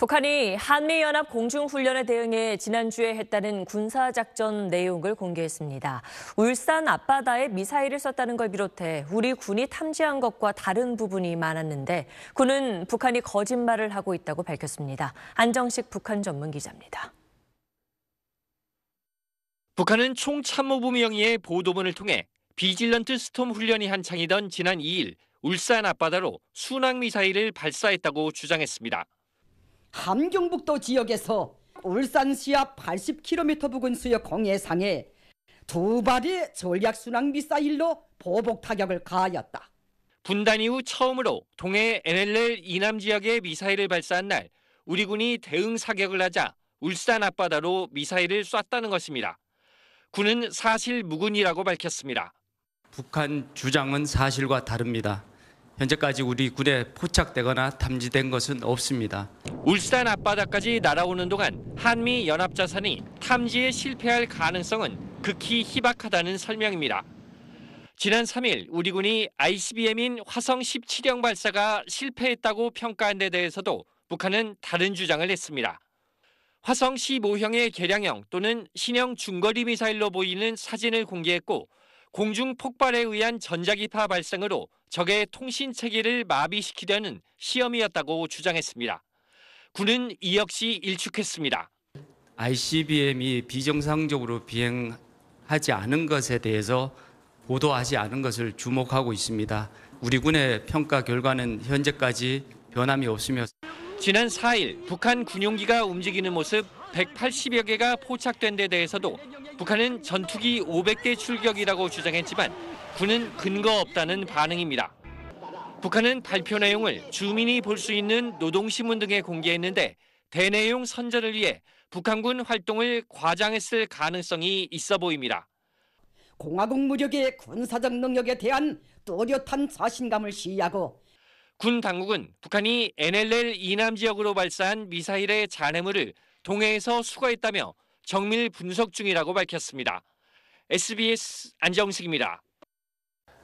북한이 한미연합 공중훈련에 대응해 지난주에 했다는 군사작전 내용을 공개했습니다. 울산 앞바다에 미사일을 썼다는 걸 비롯해 우리 군이 탐지한 것과 다른 부분이 많았는데 군은 북한이 거짓말을 하고 있다고 밝혔습니다. 안정식 북한 전문 기자입니다. 북한은 총참모부 명의의 보도문을 통해 비질런트 스톰 훈련이 한창이던 지난 2일 울산 앞바다로 순항미사일을 발사했다고 주장했습니다. 함경북도 지역에서 울산시야 80km 부근 수역 공해상에 두 발의 전략순항 미사일로 보복 타격을 가하였다. 분단 이후 처음으로 동해 NLL 이남 지역에 미사일을 발사한 날 우리 군이 대응 사격을 하자 울산 앞바다로 미사일을 쐈다는 것입니다. 군은 사실 무근이라고 밝혔습니다. 북한 주장은 사실과 다릅니다. 현재까지 우리 군에 포착되거나 탐지된 것은 없습니다. 울산 앞바다까지 날아오는 동안 한미 연합 자산이 탐지에 실패할 가능성은 극히 희박하다는 설명입니다. 지난 3일 우리 군이 ICBM인 화성 17형 발사가 실패했다고 평가한 데 대해서도 북한은 다른 주장을 했습니다. 화성 15형의 개량형 또는 신형 중거리 미사일로 보이는 사진을 공개했고 공중 폭발에 의한 전자기파 발생으로 적의 통신 체계를 마비시키려는 시험이었다고 주장했습니다. 군은 이 역시 일축했습니다. ICBM이 비정상적으로 비행하지 않은 것에 대해서 보도하지 않은 것을 주목하고 있습니다. 우리 군의 평가 결과는 현재까지 변함이 없으며 지난 4일 북한 군용기가 움직이는 모습 180여 개가 포착된 데 대해서도 북한은 전투기 500대 출격이라고 주장했지만 군은 근거 없다는 반응입니다. 북한은 발표 내용을 주민이 볼 수 있는 노동신문 등에 공개했는데 대내용 선전을 위해 북한군 활동을 과장했을 가능성이 있어 보입니다. 공화국 무력의 군사적 능력에 대한 뚜렷한 자신감을 시하고 위군 당국은 북한이 NLL 이남 지역으로 발사한 미사일의 잔해물을 동해에서 수가 있다며 정밀 분석 중이라고 밝혔습니다. SBS 안정식입니다.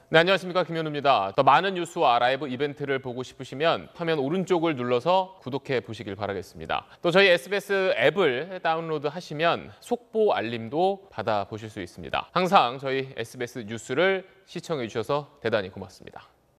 네, 안녕하십니까 김현우입니다. 더 많은 뉴스와 라이브 이벤트를 보고 싶으시면 화면 오른쪽을 눌러서 구독해 보시길 바라겠습니다. 또 저희 SBS 앱을 다운로드 하시면 속보 알림도 받아 보실 수 있습니다. 항상 저희 SBS 뉴스를 시청해 주셔서 대단히 고맙습니다.